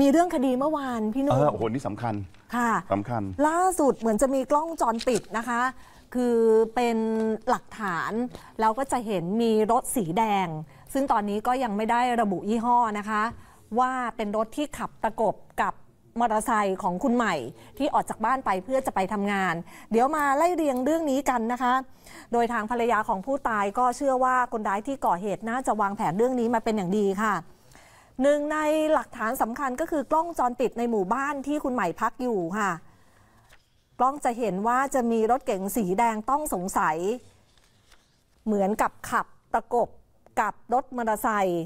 มีเรื่องคดีเมื่อวานพี่นุ่มโอ้โห นี่สำคัญ ค่ะสำคัญ ล่าสุดเหมือนจะมีกล้องจรปิดนะคะ คือเป็นหลักฐานเราก็จะเห็นมีรถสีแดง ซึ่งตอนนี้ก็ยังไม่ได้ระบุยี่ห้อนะคะ ว่าเป็นรถที่ขับประกบกับมอเตอร์ไซค์ของคุณใหม่ ที่ออกจากบ้านไปเพื่อจะไปทำงาน เดี๋ยวมาไล่เรียงเรื่องนี้กันนะคะ โดยทางภรรยาของผู้ตายก็เชื่อว่าคนร้ายที่ก่อเหตุน่าจะวางแผนเรื่องนี้มาเป็นอย่างดีค่ะหนึ่งในหลักฐานสำคัญก็คือกล้องจรปิดในหมู่บ้านที่คุณใหม่พักอยู่ค่ะ กล้องจะเห็นว่าจะมีรถเก๋งสีแดงต้องสงสัย เหมือนกับขับประกบกับรถมอเตอร์ไซค์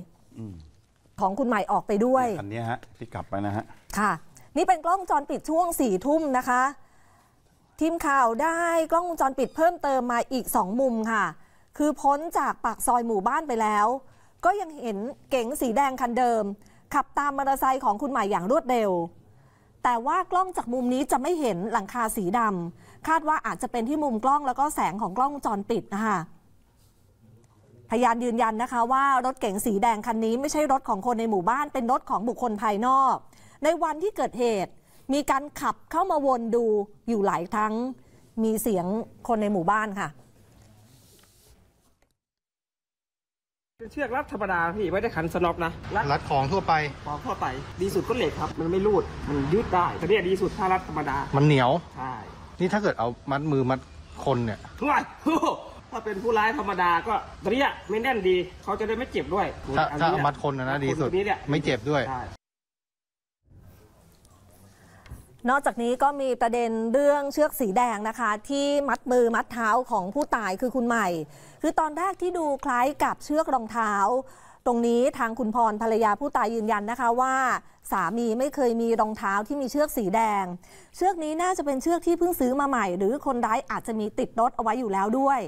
ของคุณใหม่ออกไปด้วยคันนี้ฮะที่กลับไปนะฮะค่ะ นี่เป็นกล้องจรปิดช่วงสี่ทุ่มนะคะทีมข่าวได้กล้องงจรปิดเพิ่มเติมมาอีกสองมุมค่ะ คือพ้นจากปากซอยหมู่บ้านไปแล้วก็ยังเห็นเก๋งสีแดงคันเดิม ขับตามมอเตอร์ไซค์ของคุณหมายอย่างรวดเร็ว แต่ว่ากล้องจากมุมนี้จะไม่เห็นหลังคาสีดำคาดว่าอาจจะเป็นที่มุมกล้องแล้วก็แสงของกล้องจรปิดนะคะพยานยืนยันนะคะ ว่ารถเก๋งสีแดงคันนี้ไม่ใช่รถของคนในหมู่บ้านเป็นรถของบุคคลภายนอก ในวันที่เกิดเหตุมีการขับเข้ามาวนดูอยู่หลายครั้ง มีเสียงคนในหมู่บ้านค่ะเป็นเชือกรัดธรรมดาพี่ไม่ได้ขันสน็อปนะรัดของทั่วไปของทั่วไปดีสุดก็เหล็กครับ มันไม่รูดมันยืดได้แต่เนี่ยดีสุดถ้ารัดธรรมดา มันเหนียว ใช่นี่ถ้าเกิดเอามัดมือมัดคนเนี่ยถ้ายถ้าเป็นผู้ร้ายธรรมดาก็ตรงนี้ไม่แน่นดีเขาจะได้ไม่เจ็บด้วยถ้าเอามัดคนนะดีสุดไม่เจ็บด้วยนอกจากนี้ก็มีประเด็นเรื่องเชือกสีแดงนะคะ ที่มัดมือมัดเท้าของผู้ตายคือคุณใหม่ คือตอนแรกที่ดูคล้ายกับเชือกรองเท้า ตรงนี้ทางคุณพรภรรยาผู้ตายยืนยันนะคะว่าสามีไม่เคยมีรองเท้าที่มีเชือกสีแดง เชือกนี้น่าจะเป็นเชือกที่เพิ่งซื้อมาใหม่ หรือคนร้ายอาจจะมีติดรถเอาไว้อยู่แล้วด้วย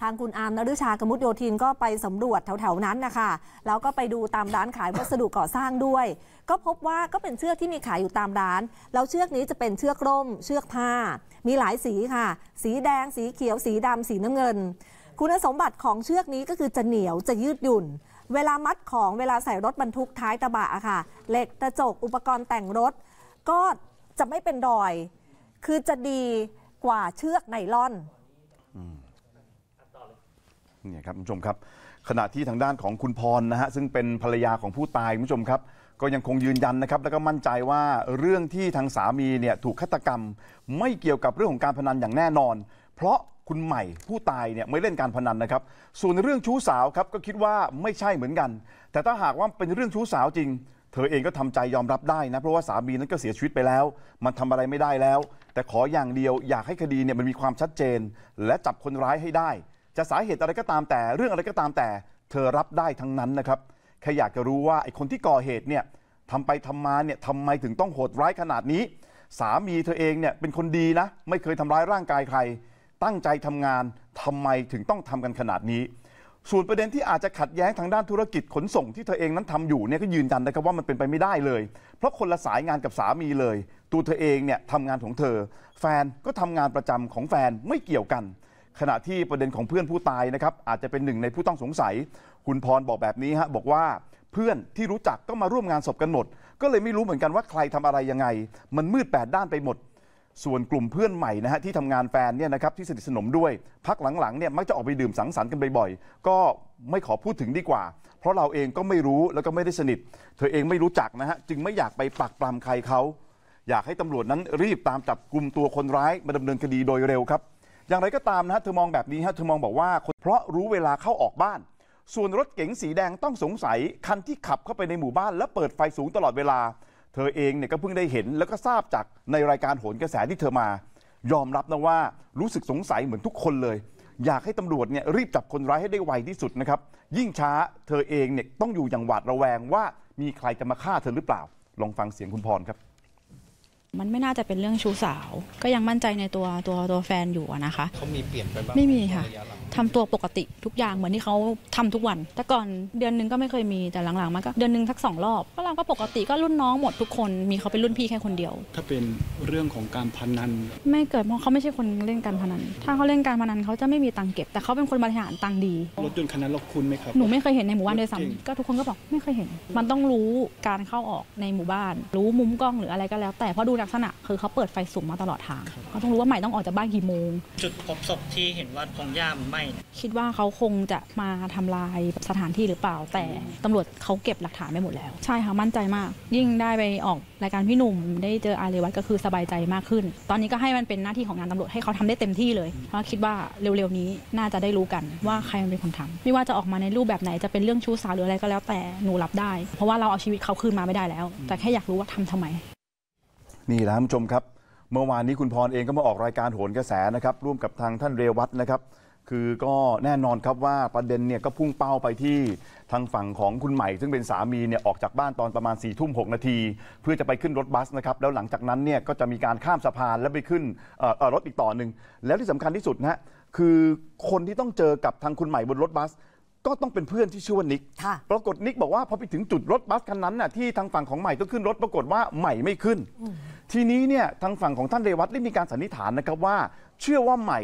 ทางคุณอาร์มนฤชากมุตโยธินก็ไปสำรวจแถวๆนั้นนะคะ แล้วก็ไปดูตามร้านขายวัสดุก่อสร้างด้วย ก็พบว่าก็เป็นเชือกที่มีขายอยู่ตามร้าน แล้วเชือกนี้จะเป็นเชือกร่ม เชือกผ้า มีหลายสีค่ะ สีแดง สีเขียว สีดำสีน้ำเงิน คุณสมบัติของเชือกนี้ก็คือจะเหนียว จะยืดหยุ่น เวลามัดของเวลาใส่รถบรรทุกท้ายตะบะค่ะ เหล็ก กระจก อุปกรณ์แต่งรถ ก็จะไม่เป็นรอย คือจะดีกว่าเชือกไนล่อนเนี่ยครับคุณผู้ชมครับขณะที่ทางด้านของคุณพรนะฮะซึ่งเป็นภรรยาของผู้ตายคุณผู้ชมครับก็ยังคงยืนยันนะครับแล้วก็มั่นใจว่าเรื่องที่ทางสามีเนี่ยถูกฆาตกรรมไม่เกี่ยวกับเรื่องของการพนันอย่างแน่นอน เพราะคุณใหม่ผู้ตายเนี่ยไม่เล่นการพนันนะครับส่วนเรื่องชู้สาวครับก็คิดว่าไม่ใช่เหมือนกัน แต่ถ้าหากว่าเป็นเรื่องชู้สาวจริง เธอเองก็ทำใจยอมรับได้นะ เพราะว่าสามีนั้นก็เสียชีวิตไปแล้ว มันทำอะไรไม่ได้แล้ว แต่ขออย่างเดียวอยากให้คดีเนี่ยมันมีความชัดเจน และจับคนร้ายให้ได้จะสาเหตุอะไรก็ตามแต่เรื่องอะไรก็ตามแต่เธอรับได้ทั้งนั้นนะครับแค่อยากจะรู้ว่าไอ้คนที่ก่อเหตุเนี่ยทำไปทำมาเนี่ยทำไมถึงต้องโหดร้ายขนาดนี้ สามีเธอเองเนี่ยเป็นคนดีนะ ไม่เคยทำร้ายร่างกายใคร ตั้งใจทำงานทำไมถึงต้องทำกันขนาดนี้ ส่วนประเด็นที่อาจจะขัดแย้งทางด้านธุรกิจขนส่งที่เธอเองนั้นทำอยู่เนี่ยก็ยืนยันนะครับว่ามันเป็นไปไม่ได้เลย เพราะคนละสายงานกับสามีเลย ตัวเธอเองเนี่ยทำงานของเธอ แฟนก็ทำงานประจำของแฟนไม่เกี่ยวกันขณะที่ประเด็นของเพื่อนผู้ตายนะครับอาจจะเป็นหนึ่งในผู้ต้องสงสัย คุณพรบอกแบบนี้ฮะบอกว่าเพื่อนที่รู้จักก็มาร่วมงานศพกันหมดก็เลยไม่รู้เหมือนกันว่าใครทำอะไรยังไง มันมืดแปดด้านไปหมดส่วนกลุ่มเพื่อนใหม่นะฮะที่ทำงานแฟนเนี่ยนะครับที่สนิทสนมด้วย พักหลังๆเนี่ยมักจะออกไปดื่มสังสรรค์กันบ่อยๆก็ไม่ขอพูดถึงดีกว่า เพราะเราเองก็ไม่รู้แล้วก็ไม่ได้สนิทเธอเองไม่รู้จักนะฮะจึงไม่อยากไปปักปลาำใครเขาอยากให้ตำรวจนั้นรีบตามจับกลุ่มตัวคนร้ายมาดำเนินคดีโดยเร็วครับอย่างไรก็ตามนะฮะเธอมองแบบนี้ฮะเธอมองบอกว่าเพราะรู้เวลาเข้าออกบ้าน ส่วนรถเก๋งสีแดงต้องสงสัยคันที่ขับเข้าไปในหมู่บ้าน และเปิดไฟสูงตลอดเวลา เธอเองเนี่ยก็เพิ่งได้เห็นแล้วก็ทราบจากในรายการโหนกระแสที่เธอมา ยอมรับนะว่ารู้สึกสงสัยเหมือนทุกคนเลย อยากให้ตำรวจเนี่ยรีบจับคนร้ายให้ได้ไวที่สุดนะครับยิ่งช้าเธอเองเนี่ยต้องอยู่อย่างหวาดระแวงว่ามีใครจะมาฆ่าเธอหรือเปล่าลองฟังเสียงคุณพรครับมันไม่น่าจะเป็นเรื่องชู้สาวก็ยังมั่นใจในตัวตัวตัวแฟนอยู่นะคะเขามีเปลี่ยนไปบ้างไม่มีค่ะ ทำตัวปกติทุกอย่างเหมือนที่เขาทำทุกวัน แต่ก่อนเดือนนึงก็ไม่เคยมีแต่หลังๆมา ก็เดือนนึงทักสองรอบก็เราก็ปกติก็รุ่นน้องหมดทุกคนมีเขาเป็นรุ่นพี่แค่คนเดียว ถ้าเป็นเรื่องของการพนันไม่เกิดเพราะเขาไม่ใช่คนเล่นการพนันถ้าเขาเล่นการพนันเขาจะไม่มีตังเก็บ แต่เขาเป็นคนบริหารตังดีรถยนต์คันนั้นเราคุ้นไหมครับหนูไม่เคยเห็นในหมู่บ้านเลยซ้ำก็ทุกคนก็บอกไม่เคยเห็น มันต้องรู้การเข้าออกในหมู่บ้าน รู้มุมกล้องหรืออะไรก็แล้ว แต่พะดูลักษณะคือเขาเปิดไฟสูงมาตลอดทางเขาต้องรู้ว่าใหม่ต้องออกจากบ้านกี่โมง จุดพบศพที่เห็นว่าพงหญ้ามไหมคิดว่าเขาคงจะมาทำลายสถานที่หรือเปล่า แต่ตำรวจเขาเก็บหลักฐานไปหมดแล้ว ใช่ค่ะมั่นใจมาก ยิ่งได้ไปออกรายการพี่หนุ่มได้เจออาเรวัตก็คือสบายใจมากขึ้น ตอนนี้ก็ให้มันเป็นหน้าที่ของงานตำรวจให้เขาทำได้เต็มที่เลย เพราะคิดว่าเร็วๆนี้น่าจะได้รู้กันว่าใครเป็นคนทำไม่ว่าจะออกมาในรูปแบบไหนจะเป็นเรื่องชู้สาวหรืออะไรก็แล้วแต่หนูรับได้เพราะว่าเราเอาชีวิตเขาคืนมาไม่ได้แล้ว แต่แค่อยากรู้ว่าทำทำไมนี่แหละท่านผู้ชมครับ เมื่อวานนี้คุณพรเองก็มาออกรายการโหนกระแสนะครับร่วมกับทางท่านเรวัตนะครับ คือก็แน่นอนครับว่าประเด็นเนี่ยก็พุ่งเป้าไปที่ทางฝั่งของคุณใหม่ ซึ่งเป็นสามีเนี่ยออกจากบ้านตอนประมาณ4ี่ทุ่มหนาที เพื่อจะไปขึ้นรถบัสนะครับแล้วหลังจากนั้นเนี่ยก็จะมีการข้ามสะพานแล้วไปขึ้นรถอีกต่อหนึ่งแล้วที่สำคัญที่สุดนะฮะคือคนที่ต้องเจอกับทางคุณใหม่บนรถบัส ก็ต้องเป็นเพื่อนที่ชื่อว่านิกปรากฏนิกบอกว่าพอไปถึงจุดรถบัสคันนั้นน่ะที่ทางฝั่งของใหม่องขึ้นรถปรากฏว่าใหม่ไม่ขึ้นทีนี้เนี่ยทางฝั่งของท่านเรวัตได้มีการสันนิษฐานนะครับว่า เชื่อว่าใหม่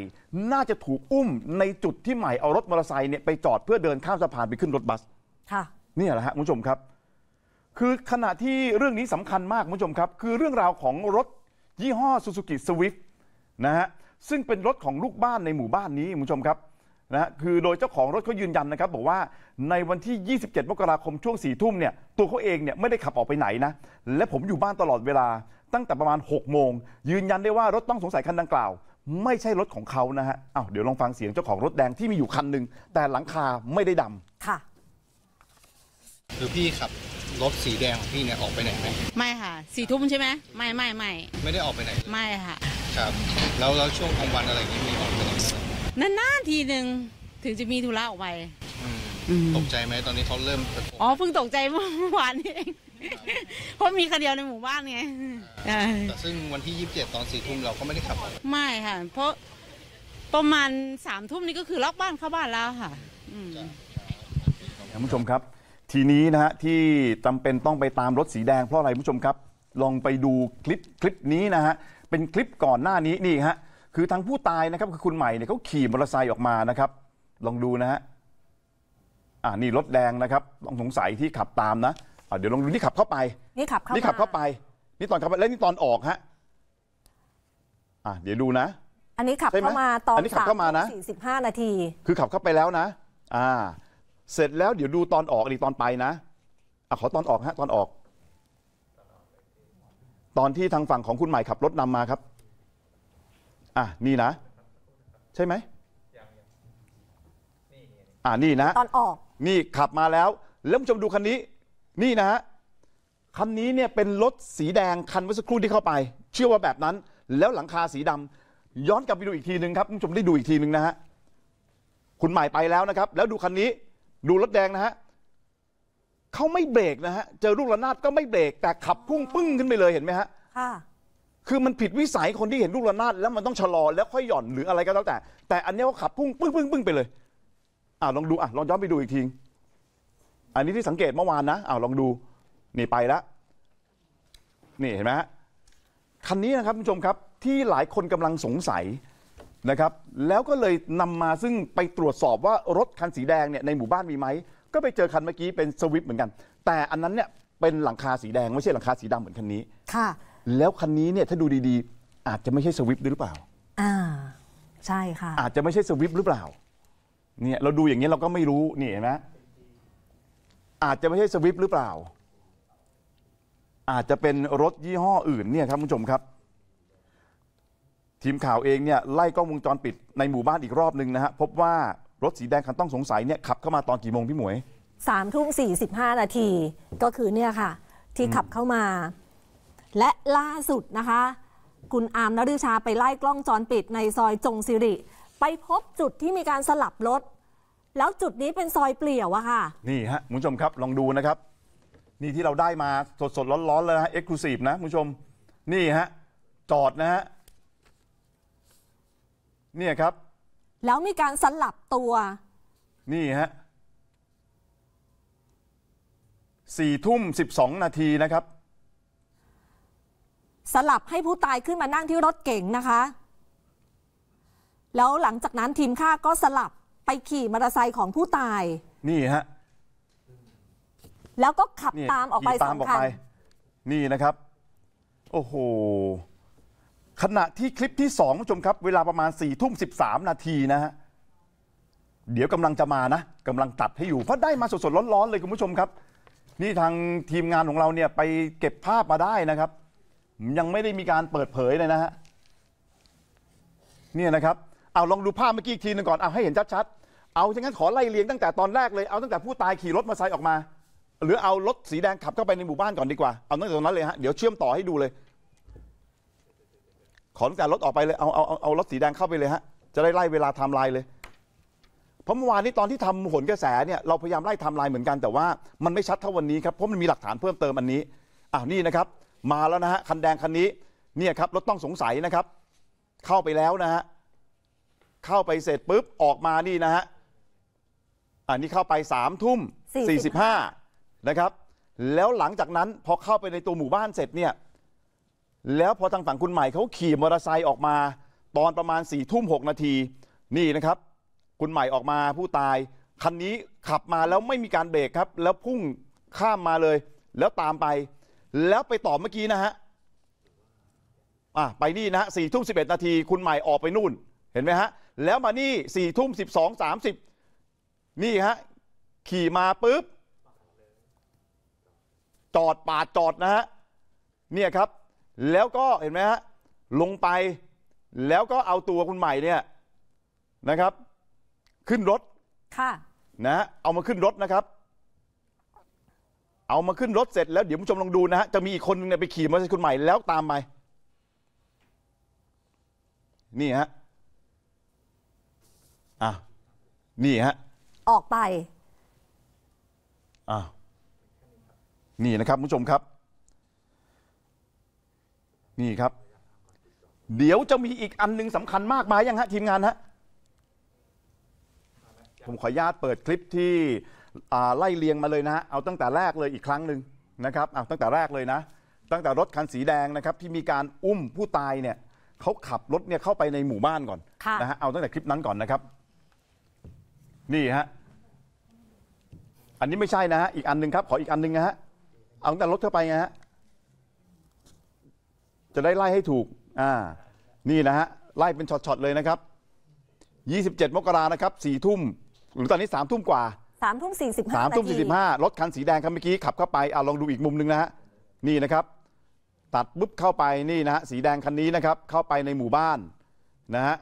น่าจะถูกอุ้มในจุดที่ใหม่เอารถมอเตอร์ไซค์เนี่ยไปจอดเพื่อเดินข้ามสะพานไปขึ้นรถบัส ค่ะนี่แหละฮะคุณผู้ชมครับ คือขณะที่เรื่องนี้สำคัญมากคุณผู้ชมครับคือเรื่องราวของรถยี่ห้อซูซูกิสวิฟต์นะฮะซึ่งเป็นรถของลูกบ้านในหมู่บ้านนี้คุณผู้ชมครับนะคือโดยเจ้าของรถเขายืนยันนะครับบอกว่าในวันที่ 27มกราคมช่วงสี่ทุ่มเนี่ยตัวเขาเองเนี่ยไม่ได้ขับออกไปไหนนะและผมอยู่บ้านตลอดเวลาตั้งแต่ประมาณ 6 โมงยืนยันได้ว่ารถต้องสงสัยคันดังกล่าว ไม่ใช่รถของเขานะฮะเอาเดี๋ยวลองฟังเสียงเจ้าของรถแดงที่มีอยู่คันหนึ่งแต่หลังคาไม่ได้ดำค่ะคือพี่ขับรถสีแดงของพี่เนี่ยออกไปไหนไหมไม่ค่ะสี่ทุ่มใช่ไหมไม่ไม่ไม่ไม่ได้ออกไปไหนไม่ค่ะ ครับ แล้วแล้วช่วงกลางวันอะไรอย่างนี้มีออกไปไหนไหมนานๆทีหนึ่งถึงจะมีธุระออกไปตกใจไหมตอนนี้เขาเริ่มอ๋อเพิ่งตกใจเมื่อวานนี้เองเพราะมีคันเดียวในหมู่บ้านไงแต่ซึ่งวันที่27ตอนสี่ทุ่มเราก็ไม่ได้ขับ ไม่ค่ะ เพราะประมาณสามทุ่มนี้ก็คือล็อกบ้านเข้าบ้านแล้วค่ะท่านผู้ชมครับ ทีนี้นะฮะที่จำเป็นต้องไปตามรถสีแดงเพราะอะไรผู้ชมครับ ลองไปดูคลิปคลิปนี้นะฮะ เป็นคลิปก่อนหน้านี้นี่ฮะ คือทางผู้ตายนะครับคือคุณใหม่เนี่ยเขาขี่มอเตอร์ไซค์ออกมานะครับ ลองดูนะฮะอ่านี่รถแดงนะครับต้องสงสัยที่ขับตามนะเดี๋ยวลองดูนี่ขับเข้าไป นี่ขับเข้านี่ขับเข้าไป นี่ตอนขับไปแล้วนี่ตอนออกฮะอ่ะเดี๋ยวดูนะอันนี้ขับเข้ามา ตอนสามสี่สิบห้านาที คือขับเข้าไปแล้วนะอ่า เสร็จแล้ว เดี๋ยวดูตอนออกนี่ตอนไปนะอ่ะขอตอนออกฮะ ตอนออก ตอนที่ทางฝั่งของคุณใหม่ขับรถนำมาครับ อ่ะนี่นะใช่ไหมอ่านี่นะตอนออกนี่ขับมาแล้วแล้วผู้ชมดูคันนี้นี่นะฮะคันนี้เนี่ยเป็นรถสีแดงคันเมื่อสักครู่ที่เข้าไป เชื่อว่าแบบนั้น แล้วหลังคาสีดำ ย้อนกลับไปดูอีกทีหนึ่งครับคุณผู้ชมได้ดูอีกทีหนึ่งนะฮะคุณหมายไปแล้วนะครับ แล้วดูคันนี้ ดูรถแดงนะฮะเขาไม่เบรกนะฮะเจอลูกระนาดก็ไม่เบรกแต่ขับพุ่งปึ้งขึ้นไปเลยเห็นไหมฮะค่ะคือมันผิดวิสัยคนที่เห็นลูกระนาดแล้วมันต้องชะลอ แล้วค่อยหย่อนหรืออะไรก็แล้ว แต่ แต่อันนี้เขาขับพุ่งปึ้งปึ้งปึ้งไปเลยอ่าลองดูอ่ะลองย้อนไปดูอีกทีอันนี้ที่สังเกตเมื่อวานนะอ้าวลองดู นี่ไปแล้วนี่เห็นไหมฮะคันนี้นะครับผู้ชมครับ ที่หลายคนกำลังสงสัยนะครับ แล้วก็เลยนำมาซึ่งไปตรวจสอบว่ารถคันสีแดงเนี่ยในหมู่บ้านมีไหม ก็ไปเจอคันเมื่อกี้เป็นสวิปเหมือนกัน แต่อันนั้นเนี่ยเป็นหลังคาสีแดงไม่ใช่หลังคาสีดำเหมือนคันนี้ค่ะ แล้วคันนี้เนี่ยถ้าดูดีๆ อาจจะไม่ใช่สวิปด้วยหรือเปล่า อ่า ใช่ค่ะ อาจจะไม่ใช่สวิปหรือเปล่าเนี่ยเราดูอย่างนี้เราก็ไม่รู้นี่เห็นไหมอาจจะไม่ใช่สวิปหรือเปล่า อาจจะเป็นรถยี่ห้ออื่นเนี่ยครับคุณผู้ชมครับ ทีมข่าวเองเนี่ยไล่กล้องวงจรปิดในหมู่บ้านอีกรอบหนึ่งนะฮะพบว่ารถสีแดงคันต้องสงสัยเนี่ยขับเข้ามาตอนกี่โมงพี่หมวยสามทุ่มสี่สิบห้านาทีก็คือเนี่ยค่ะ ที่ขับเข้ามา และล่าสุดนะคะ คุณอาร์มนฤชาไปไล่กล้องจรปิด ในซอยจงสิริ ไปพบจุดที่มีการสลับรถแล้วจุดนี้เป็นซอยเปลี่ยวอะค่ะ นี่ฮะคุณผู้ชมครับลองดูนะครับ นี่ที่เราได้มาสดๆร้อนๆเลยฮะเอ็กซ์คลูซีฟนะคุณผู้ชมนี่ฮะ จอดนะฮะเนี่ยครับ แล้วมีการสลับตัว นี่ฮะสี่ทุ่มสิบสองนาทีนะครับ สลับให้ผู้ตายขึ้นมานั่งที่รถเก๋งนะคะ แล้วหลังจากนั้นทีมข่าก็สลับไปขี่มอเตอร์ไซค์ของผู้ตาย นี่ฮะ แล้วก็ขับตามออกไปสองคันญนี่นะครับ โอ้โหขณะที่คลิปที่สองผู้ชมครับ เวลาประมาณสี่ทุ่มสิบสามนาทีนะฮะเดี๋ยวกำลังจะมานะกำลังตัดให้อยู่ เพราะได้มาสดๆร้อนๆเลยคุณผู้ชมครับ นี่ทางทีมงานของเราเนี่ยไปเก็บภาพมาได้นะครับ ยังไม่ได้มีการเปิดเผยเลยนะฮะเนี่ยนะครับเอาลองดูภาพเมื่อกี้อีกทีหนึงก่อน เอาให้เห็นชัดๆ เอาฉะ่นั้นขอไล่เลียงตั้งแต่ตอนแรกเลย เอาตั้งแต่ผู้ตายขี่รถมอเตอร์ไซค์ออกมา หรือเอารถสีแดงขับเข้าไปในหมู่บ้านก่อนดีกว่าเอาตั้งแต่ตรงนั้นเลยฮะเดี๋ยวเชื่อมต่อให้ดูเลยขอตั้งแต่รถออกไปเลยเอาเอาเอารถสีแดงเข้าไปเลยฮะจะได้ไล่เวลาไทม์ไลน์เลย เพราะเมื่อวานนี้ตอนที่ทำาลกระแสเนี่ยเราพยายามไล่ทำลายเหมือนกันแต่ว่ามันไม่ชัดเท่าวันนี้ครับเพราะมันมีหลักฐานเพิ่มเติมอันนี้อ้าวนี่นะครับ มาแล้วนะฮะคันแดงคันนี้ เนี่ยครับรถต้องสงสัยนะครับ เข้าไปแล้วนะฮะเข้าไปเสร็จปุ๊บออกมานี่นะฮะอันนี้เข้าไปสามทุ่มสี่สิบห้านะครับ แล้วหลังจากนั้นพอเข้าไปในตัวหมู่บ้านเสร็จเนี่ย แล้วพอทางฝั่งคุณใหม่เขาขี่มอเตอร์ไซค์ออกมา ตอนประมาณสี่ทุ่มหกนาทีนี่นะครับ คุณใหม่ออกมาผู้ตาย คันนี้ขับมาแล้วไม่มีการเบรกครับแล้วพุ่งข้ามมาเลย แล้วตามไป แล้วไปต่อเมื่อกี้นะฮะอ่ะไปนี่นะฮะสี่ทุ่มสิบเอ็ดนาทีคุณใหม่ออกไปนู่นเห็นไหมฮะแล้วมานี่สี่ทุ่มสิบสองสามสิบนี่ฮะขี่มาปุ๊บจอดปาดจอดนะฮะเนี่ยครับ แล้วก็เห็นไหมฮะลงไปแล้วก็เอาตัวคุณใหม่เนี่ยนะครับ ขึ้นรถค่ะนะฮะเอามาขึ้นรถนะครับ เอามาขึ้นรถเสร็จแล้วเดี๋ยวผู้ชมลองดูนะฮะจะมีอีกคนนึงเนี่ยไปขี่มอเตอร์ไซค์คุณใหม่ แล้วตามไปนี่ฮะอ่ะนี่ฮะออกไปอ่ะนี่นะครับผู้ชมครับ นี่ครับ เดี๋ยวจะมีอีกอันหนึ่งสำคัญมากมายยังฮะทีมงานฮะผมขออนุญาตเปิดคลิปที่ไล่เลียงมาเลยนะฮะเอาตั้งแต่แรกเลยอีกครั้งหนึ่งนะครับเอาตั้งแต่แรกเลยนะตั้งแต่รถคันสีแดงนะครับ ที่มีการอุ้มผู้ตายเนี่ยเขาขับรถเนี่ยเข้าไปในหมู่บ้านก่อนนะฮะเอาตั้งแต่คลิปนั้นก่อนนะครับนี่ฮะ อันนี้ไม่ใช่นะฮะ อีกอันหนึ่งครับ ขออีกอันหนึ่งนะฮะ เอาแต่รถเข้าไปนะฮะ จะได้ไล่ให้ถูก อ่า นี่นะฮะ ไล่เป็นช็อตๆเลยนะครับ27มกรานะครับ สี่ทุ่มหรือตอนนี้สามทุ่มกว่าสามทุ่มสามทุ่ม้ารถคันสีแดงครับเมื่อกี้ขับเข้าไปเอาลองดูอีกมุมหนึ่งนะฮะ นี่นะครับ ตัดปุ๊บเข้าไป นี่นะฮะ สีแดงคันนี้นะครับ เข้าไปในหมู่บ้าน นะฮะ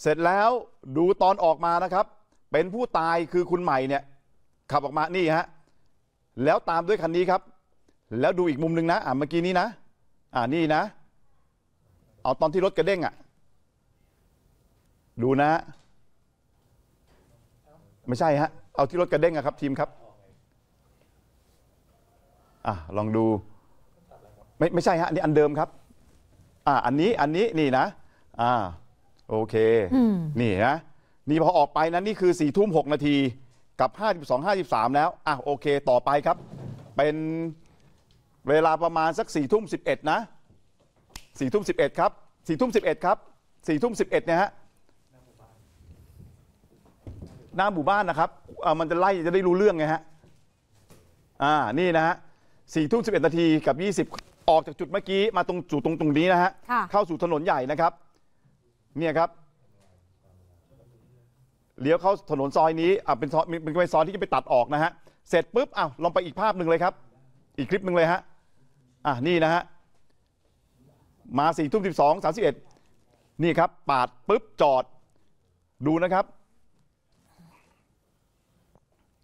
เสร็จแล้วดูตอนออกมานะครับ เป็นผู้ตายคือคุณใหม่เนี่ย ขับออกมานี่ฮะแล้วตามด้วยคันนี้ครับ แล้วดูอีกมุมหนึ่งนะอ่าเมื่อกี้นี้นะอ่านี่นะ เอาตอนที่รถกระเด้งอะ่ะ ดูนะ ไม่ใช่ฮะเอาที่รถกระเด้งอะครับทีมครับอ่าลองดู ไม่ไม่ใช่ฮะนี่อันเดิมครับอ่าอันนี้อันนี้นี่นะอ่าโอเค นี่นะนี่พอออกไปนะนนี่คือ4ี่ทุ่มหนาทีกับ 52 53แล้วอ่ะโอเค ต่อไปครับ เป็นเวลาประมาณสัก4ี่ทุ่มสินะ4ี่ทุ่มสิครับ4ี่ทุ่มสิครับ4ี่ทุ่มสิเนี่ยฮะหน้าหมู่บ้านนะครับมันจะไล่จะได้รู้เรื่องไงฮะ อ่า นี่นะฮะสี่ทุ่มสิบเอ็ดนาทีกับยี่สิบออกจากจุดเมื่อกี้มาตรงจุดตรงตรงนี้นะฮะ เข้าสู่ถนนใหญ่นะครับเนี่ยครับเลี้ยวเข้าถนนซอยนี้อ่ะเป็นซอยเป็นซอยที่จะไปตัดออกนะฮะเสร็จปุ๊บอ่าลองไปอีกภาพหนึ่งเลยครับ อีกคลิปหนึ่งเลยฮะอ่ะ นี่นะฮะมาสี่ทุ่มสิบสองสามสิบเอ็ดนี่ครับ ปาดปุ๊บจอดดูนะครับ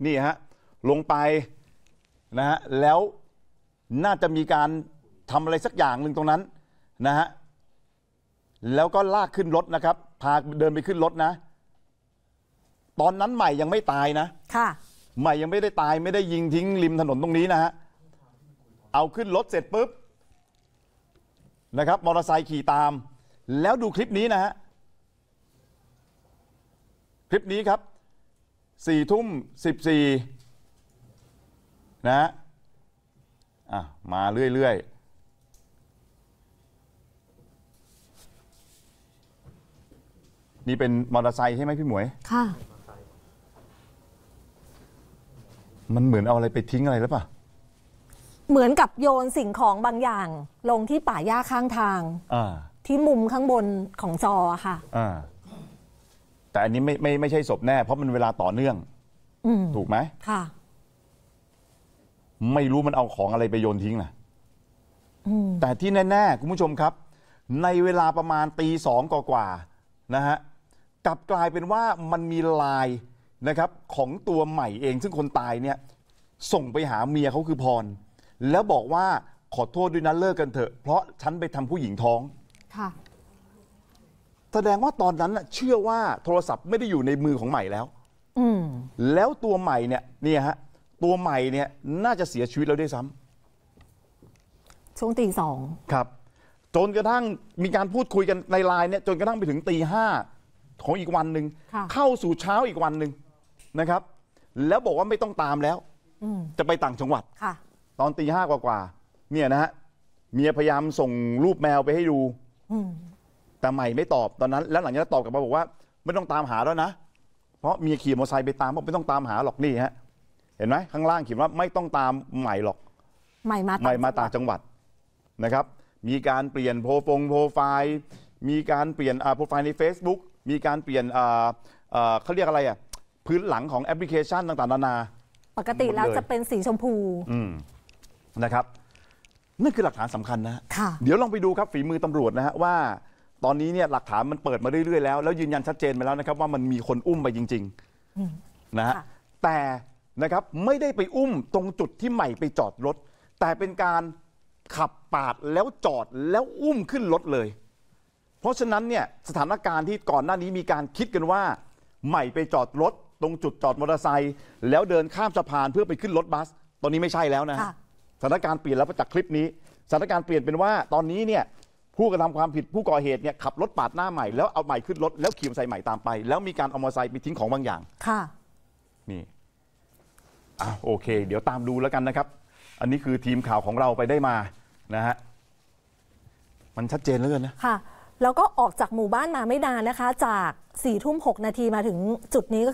นี่ฮะลงไปนะฮะแล้วน่าจะมีการทำอะไรสักอย่างหนึ่งตรงนั้นนะฮะแล้วก็ลากขึ้นรถนะครับพาเดินไปขึ้นรถนะ ตอนนั้นใหม่ยังไม่ตายนะค่ะใหม่ยังไม่ได้ตายไม่ได้ยิงทิ้งริมถนนตรงนี้นะฮะเอาขึ้นรถเสร็จปุ๊บนะครับมอเตอร์ไซค์ขี่ตาม แล้วดูคลิปนี้นะฮะคลิปนี้ครับสี่ทุ่มสิบสี่นะฮะมาเรื่อยๆนี่เป็น มอเตอร์ไซค์ใช่ไหมพี่หมวย ค่ะ มันเหมือนเอาอะไรไปทิ้งอะไรหรือเปล่า เหมือนกับโยนสิ่งของบางอย่างลงที่ป่าหญ้าข้างทางอที่มุมข้างบนของจอค่ะอแต่อันนี้ไม่ไม่ไม่ใช่ศพแน่ เพราะมันเวลาต่อเนื่อง อืถูกไหม ค่ะ ไม่รู้มันเอาของอะไรไปโยนทิ้งนะแต่ที่แน่ๆ คุณผู้ชมครับ ในเวลาประมาณตีสองกว่าๆนะฮะกลับกลายเป็นว่ามันมีลายนะครับ ของตัวใหม่เองซึ่งคนตายเนี่ย ส่งไปหาเมียเขาคือพร แล้วบอกว่าขอโทษด้วยนะเลิกกันเถอะเพราะฉันไปทำผู้หญิงท้อง ค่ะ แสดงว่าตอนนั้นเชื่อว่าโทรศัพท์ไม่ได้อยู่ในมือของใหม่แล้ว อืมแล้วตัวใหม่เนี่ยนี่ฮะ ตัวใหม่เนี่ยน่าจะเสียชีวิตแล้วด้วยซ้ำ ช่วงตีสองครับ จนกระทั่งมีการพูดคุยกันในไลน์เนี่ยจนกระทั่งไปถึงตีห้าของอีกวันหนึ่ง เข้าสู่เช้าอีกวันหนึ่งนะครับ แล้วบอกว่าไม่ต้องตามแล้วจะไปต่างจังหวัดตอนตีห้ากว่าาเนี่ยนะฮะเมียพยายามส่งรูปแมวไปให้ดูแต่ใหม่ไม่ตอบตอนนั้น แล้วหลังจากนั้นตอบกลับมาบอกว่าไม่ต้องตามหาแล้วนะเพราะเมียขี่มอเตอร์ไซค์ไปตามบอกไม่ต้องตามหาหรอกนี่ฮะ เห็นไหมข้างล่างเขียนว่าไม่ต้องตามใหม่หรอกใหม่มาใหม่มาต่างจังหวัดนะครับ มีการเปลี่ยนโปรโฟล์มีการเปลี่ยนโปรไฟล์ใน Facebook มีการเปลี่ยน เขาเรียกอะไรอ่ะพื้นหลังของแอปพลิเคชันต่าง ๆ นานา ปกติแล้วจะเป็นสีชมพูนะครับ นั่นคือหลักฐานสำคัญนะะเดี๋ยวลองไปดูครับฝีมือตำรวจนะฮะว่าตอนนี้เนี่ยหลักฐานมันเปิดมาเรื่อย ๆ แล้ว แล้วยืนยันชัดเจนไปแล้วนะครับ ว่ามันมีคนอุ้มไปจริงๆนะฮะแต่นะครับไม่ได้ไปอุ้มตรงจุดที่ใหม่ไปจอดรถ แต่เป็นการขับปาดแล้วจอดแล้วอุ้มขึ้นรถเลยเพราะฉะนั้นเนี่ยสถานการณ์ที่ก่อนหน้านี้มีการคิดกันว่า ใหม่ไปจอดรถตรงจุดจอดมอเตอร์ไซค์แล้วเดินข้ามสะพาน เพื่อไปขึ้นรถบัส ตอนนี้ไม่ใช่แล้วนะฮะสถานการณ์เปลี่ยนแล้วจากคลิปนี้ สถานการณ์เปลี่ยนเป็นว่าตอนนี้เนี่ย ผู้กระทำความผิดผู้ก่อเหตุเนี่ยขับรถปาดหน้าใหม่แล้วเอาใหม่ขึ้นรถ แล้วขี่มอเตอร์ไซค์ใหม่ตามไป แล้วมีการเอามอเตอร์ไซค์ไปทิ้งของบางอย่างค่ะนี่อ่ะโอเค เดี๋ยวตามดูแล้วกันนะครับ อันนี้คือทีมข่าวของเราไปได้มานะฮะมันชัดเจนเหลือเกินนะค่ะแล้วก็ออกจากหมู่บ้านมาไม่นานนะคะ จาก4ี่ทุ่มหนาทีมาถึงจุดนี้ก็